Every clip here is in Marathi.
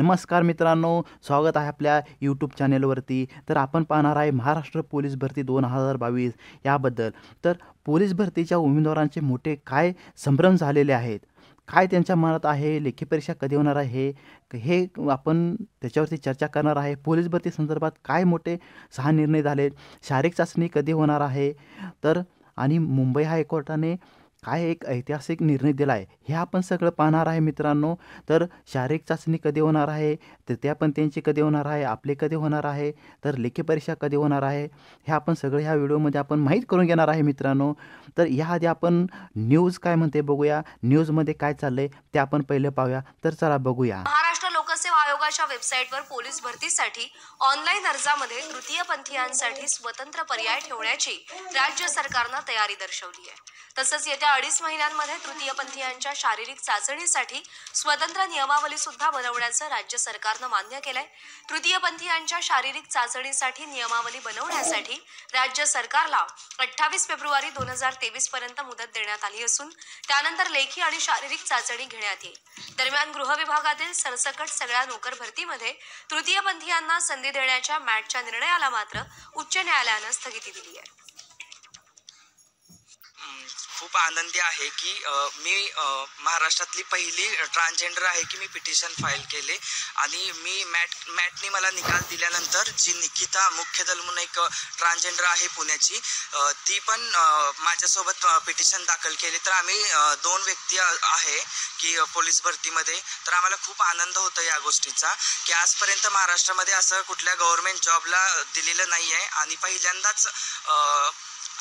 नमस्कार मित्रांनो स्वागत आहे आपल्या यूट्यूब चॅनेलवरती तर आपण पाहणार आहे महाराष्ट्र पोलीस भरती दोन हजार बावीस याबद्दल तर पोलीस भरतीच्या उमेदवारांचे मोठे काय संभ्रम झालेले आहेत काय त्यांच्या मनात आहे लेखी परीक्षा कधी होणार आहे हे आपण त्याच्यावरती चर्चा करणार आहे पोलीस भरती संदर्भात काय मोठे सहा निर्णय झाले शारीरिक चाचणी कधी होणार आहे तर आणि मुंबई हायकोर्टाने काय एक ऐतिहासिक निर्णय दिला आहे हे आपण सगळं पाहणार आहे मित्रांनो तर शारीरिक चाचणी कधी होणार आहे तर त्या पण त्यांची कधी होणार आहे आपले कधी होणार आहे तर लेखी परीक्षा कधी होणार आहे हे आपण सगळं ह्या व्हिडिओमध्ये आपण माहीत करून घेणार आहे मित्रांनो तर याआधी आपण न्यूज काय म्हणते बघूया न्यूजमध्ये काय चाललं ते आपण पहिले पाहूया तर चला बघूया सेवा आयोगाच्या वेबसाईटवर पोलीस भरतीसाठी ऑनलाईन अर्जामध्ये तृतीय पंथीयांसाठी स्वतंत्र पर्याय ठेवण्याची राज्य सरकारनं तयारी दर्शवली आहे तसंच येत्या अडीच महिन्यांमध्ये तृतीय पंथीयांच्या शारीरिक चाचणीसाठी स्वतंत्र नियमावली सुद्धा बनवण्याचं राज्य सरकारनं मान्य केलंय तृतीय पंथीयांच्या शारीरिक चाचणीसाठी नियमावली बनवण्यासाठी राज्य सरकारला अठ्ठावीस फेब्रुवारी दोन हजार तेवीस पर्यंत मुदत देण्यात आली असून त्यानंतर लेखी आणि शारीरिक चाचणी घेण्यात येईल दरम्यान गृह विभागातील सरसकट सगळ्या सगळ्या नोकर भरतीमध्ये तृतीयपंथीयांना संधी देण्याच्या मॅटच्या निर्णयाला मात्र उच्च न्यायालयानं स्थगिती दिली आहे खूप आनंदी आहे की मी महाराष्ट्रातली पहिली ट्रान्सजेंडर आहे की मी पिटिशन फाईल केले आणि मी मॅट मॅटने मला निकाल दिल्यानंतर जी निकिता मुख्य दल म्हणून एक ट्रान्सजेंडर आहे पुण्याची ती पण माझ्यासोबत पिटिशन दाखल केली तर आम्ही दोन व्यक्ती आहे की पोलीस भरतीमध्ये तर आम्हाला खूप आनंद होतो या गोष्टीचा की आजपर्यंत महाराष्ट्रामध्ये असं कुठल्या गव्हर्मेंट जॉबला दिलेलं नाही आहे आणि पहिल्यांदाच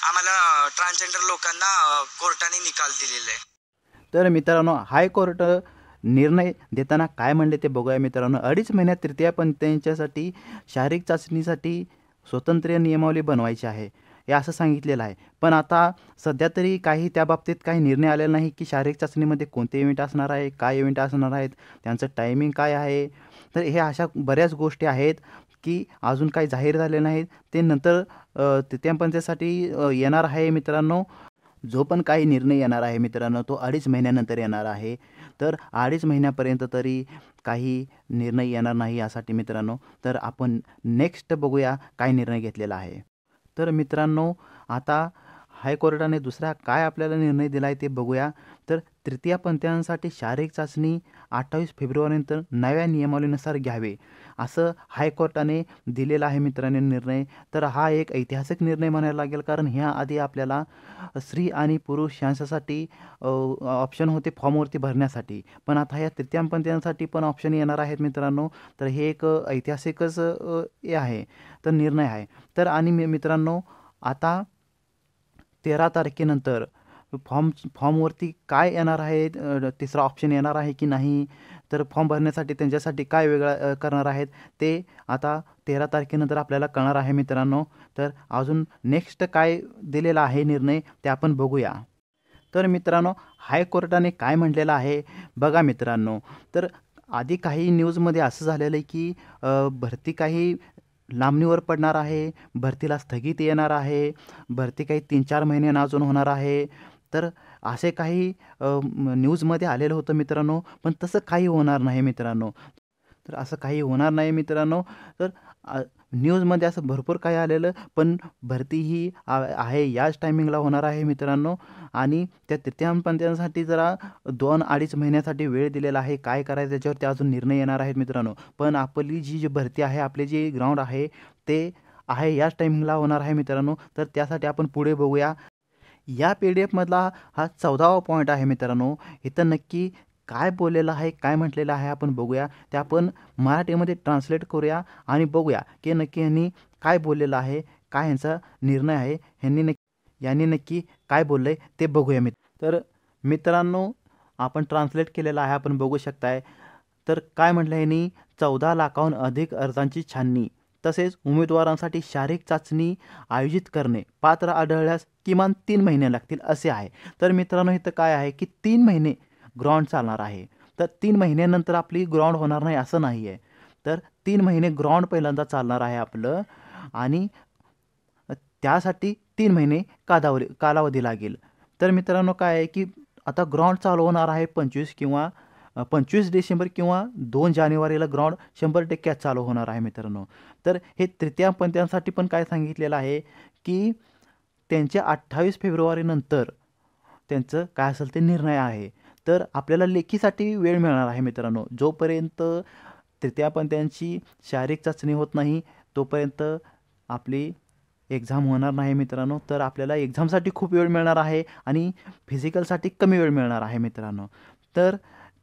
आम्हाला ट्रान्सजेंडर लोकांना कोर्टाने निकाल दिलेला आहे तर मित्रांनो हायकोर्ट निर्णय देताना काय म्हणले ते बघूया मित्रांनो अडीच महिन्यात तृतीयपंथीयांच्यासाठी शारीरिक चाचणीसाठी स्वतंत्र नियमावली बनवायची आहे हे असं सांगितलेलं आहे पण आता सध्या तरी काही त्या बाबतीत काही निर्णय आलेला नाही की शारीरिक चाचणीमध्ये कोणते इव्हेंट असणार आहे काय इव्हेंट असणार आहेत त्यांचं टायमिंग काय आहे तर हे अशा बऱ्याच गोष्टी आहेत की अजून काही जाहीर झाले नाहीत ते नंतर पंचायतीसाठी येणार आहे मित्रांनो जो पण काही निर्णय येणार आहे मित्रांनो तो अडीच महिन्यानंतर येणार आहे तर अडीच महिन्यापर्यंत तरी काही निर्णय येणार नाही यासाठी मित्रांनो तर आपण नेक्स्ट बघूया काय निर्णय घेतलेला आहे तर मित्रांनो आता हायकोर्टाने दुसरा काय आपल्याला निर्णय दिला आहे ते बघूया तर तृतीय पंथ्यांसाठी शारीरिक चाचणी अठ्ठावीस फेब्रुवारीनंतर नव्या नियमावलीनुसार घ्यावे असं हायकोर्टाने दिलेला आहे मित्रांनो निर्णय तर हा एक ऐतिहासिक निर्णय म्हणायला लागेल कारण ह्याआधी आपल्याला स्त्री आणि पुरुष यांच्यासाठी ऑप्शन होते फॉर्मवरती भरण्यासाठी पण आता या तृतीयांपंतीयांसाठी पण ऑप्शन येणार आहेत मित्रांनो तर हे एक ऐतिहासिकच हे आहे तर निर्णय आहे तर आणि मित्रांनो आता तेरा तारखेनंतर फॉर्म फॉर्मवरती काय येणार आहे तिसरा ऑप्शन येणार आहे की नाही तर फॉर्म भरण्यासाठी त्यांच्यासाठी काय वेगळा करणार आहेत ते आता तेरा तारखेनंतर आपल्याला कळणार आहे मित्रांनो तर अजून नेक्स्ट काय दिलेला आहे निर्णय ते आपण बघूया तर मित्रांनो हायकोर्टाने काय म्हटलेलं आहे बघा मित्रांनो तर आधी काही न्यूजमध्ये असं झालेलं आहे की भरती काही लांबणीवर पडणार आहे भरतीला स्थगिती येणार आहे भरती काही तीन चार महिने अजून होणार आहे तर असे काही न्यूजमध्ये आलेलं होतं मित्रांनो पण तसं काही होणार नाही मित्रांनो तर असं काही होणार नाही मित्रांनो तर न्यूजमध्ये असं भरपूर काही आलेलं पण भरती ही आहे याच टायमिंगला होणार आहे मित्रांनो आणि त्या तृतीयांपंथ्यांसाठी जरा दोन अडीच महिन्यासाठी वेळ दिलेला आहे काय करायचं त्याच्यावर ते अजून निर्णय येणार आहेत मित्रांनो पण आपली जी जी भरती आहे आपले जी ग्राउंड आहे ते आहे याच टायमिंगला होणार आहे मित्रांनो तर त्यासाठी आपण पुढे बघूया या पी डी एफमधला हा चौदावा पॉईंट आहे मित्रांनो इथं नक्की काय बोललेलं आहे काय म्हटलेलं आहे आपण बघूया ते आपण मराठीमध्ये ट्रान्सलेट करूया आणि बघूया की नक्की यांनी काय बोललेलं आहे काय यांचा निर्णय आहे ह्यांनी नक्की यांनी नक्की काय बोललं आहे ते बघूया मित्र तर मित्रांनो आपण ट्रान्सलेट केलेलं आहे आपण बघू शकताय तर काय म्हटलं यांनी चौदा लाखाहून अधिक अर्जांची छाननी तसेच उमेदवारांसाठी शारीरिक चाचणी आयोजित करणे पात्र आढळल्यास किमान तीन महिने लागतील असे आहे तर मित्रांनो इथं काय आहे की तीन महिने ग्राउंड चालणार आहे तर तीन महिन्यानंतर आपली ग्राउंड होणार नाही असं नाही आहे तर तीन महिने ग्राउंड पहिल्यांदा चालणार आहे आपलं आणि त्यासाठी तीन महिने कादावली कालावधी लागेल तर मित्रांनो काय आहे की आता ग्राउंड चालू होणार आहे पंचवीस किंवा पंचवीस डिसेंबर किंवा दोन जानेवारीला ग्राउंड शंभर टक्क्यात चालू होणार आहे मित्रांनो तर हे तृतीयापंथ्यांसाठी पण काय सांगितलेलं आहे की त्यांच्या अठ्ठावीस फेब्रुवारीनंतर त्यांचं काय असेल ते निर्णय आहे तर आपल्याला लेखीसाठी वेळ मिळणार आहे मित्रांनो जोपर्यंत तृतीयापंथ्यांची शारीरिक चाचणी होत नाही तोपर्यंत आपली एक्झाम होणार नाही मित्रांनो तर आपल्याला एक्झामसाठी खूप वेळ मिळणार आहे आणि फिजिकलसाठी कमी वेळ मिळणार आहे मित्रांनो तर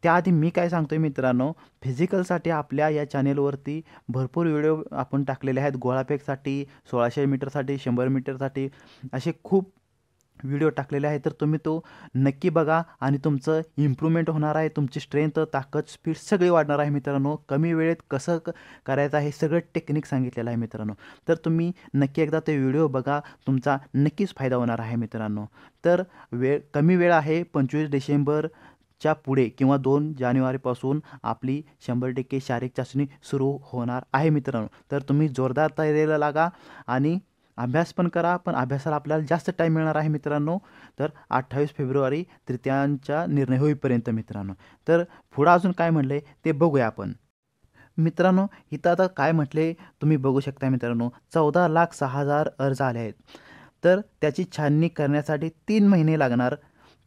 त्याआधी मी काय सांगतो आहे मित्रांनो फिजिकलसाठी आपल्या या चॅनेलवरती भरपूर व्हिडिओ आपण टाकलेले आहेत गोळाफेकसाठी सोळाशे मीटरसाठी शंभर मीटरसाठी असे खूप व्हिडिओ टाकलेले आहे तर तुम्ही तो नक्की बघा आणि तुमचं इम्प्रूव्हमेंट होणार आहे तुमची स्ट्रेंथ ताकद स्पीड सगळी वाढणार आहे मित्रांनो कमी वेळेत कसं क करायचं आहे सगळं टेक्निक सांगितलेलं आहे मित्रांनो तर तुम्ही नक्की एकदा ते व्हिडिओ बघा तुमचा नक्कीच फायदा होणार आहे मित्रांनो तर वेळ कमी वेळ आहे पंचवीस डिसेंबर च्या पुढे किंवा दोन जानेवारीपासून आपली शंभर टक्के शारीरिक चाचणी सुरू होणार आहे मित्रांनो तर तुम्ही जोरदार तयारीला लागा आणि अभ्यास पण करा पण अभ्यासाला आपल्याला जास्त टाईम मिळणार आहे मित्रांनो तर अठ्ठावीस फेब्रुवारी तृतीयांचा निर्णय होईपर्यंत मित्रांनो तर पुढं अजून काय म्हटले ते बघूया आपण मित्रांनो इथं आता काय म्हटले तुम्ही बघू शकता मित्रांनो चौदा लाख सहा हजार अर्ज आले आहेत तर त्याची छाननी करण्यासाठी तीन महिने लागणार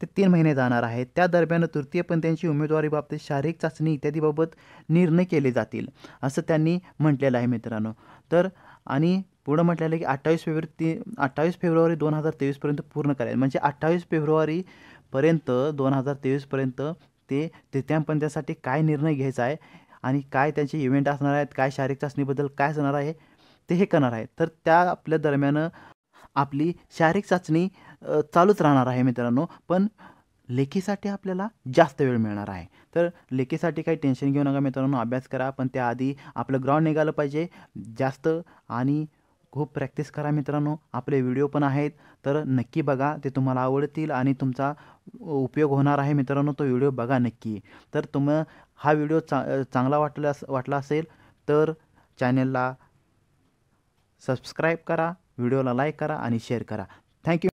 ते तीन महिने जाणार आहेत त्या दरम्यान तृतीयपंत्यांची उमेदवारीबाबत शारीरिक चाचणी इत्यादीबाबत निर्णय केले जातील असं त्यांनी म्हटलेलं आहे मित्रांनो तर आणि पुढं म्हटलेलं आहे की अठ्ठावीस फेब्रुवारी ती अठ्ठावीस फेब्रुवारी दोन हजार तेवीसपर्यंत पूर्ण करायचं म्हणजे अठ्ठावीस फेब्रुवारीपर्यंत दोन हजार तेवीसपर्यंत ते तृतीयपंथ्यासाठी काय निर्णय घ्यायचा आहे आणि काय त्यांचे इव्हेंट असणार आहेत काय शारीरिक चाचणीबद्दल काय असणार आहे ते हे करणार आहे तर त्या आपल्या दरम्यान आपली शारीरिक चाचणी चालूच राहणार आहे मित्रांनो पण लेखीसाठी आपल्याला जास्त वेळ मिळणार आहे तर लेखीसाठी काही टेन्शन घेऊ नका मित्रांनो अभ्यास करा पण त्याआधी आपलं ग्राउंड निघालं पाहिजे जास्त आणि खूप प्रॅक्टिस करा मित्रांनो आपले व्हिडिओ पण आहेत तर नक्की बघा ते तुम्हाला आवडतील आणि तुमचा उपयोग होणार आहे मित्रांनो तो व्हिडिओ बघा नक्की तर तुम हा व्हिडिओ चा चांगला वाटला वाटला असेल तर चॅनेलला सबस्क्राईब करा व्हिडिओला लाईक करा आणि शेअर करा थँक्यू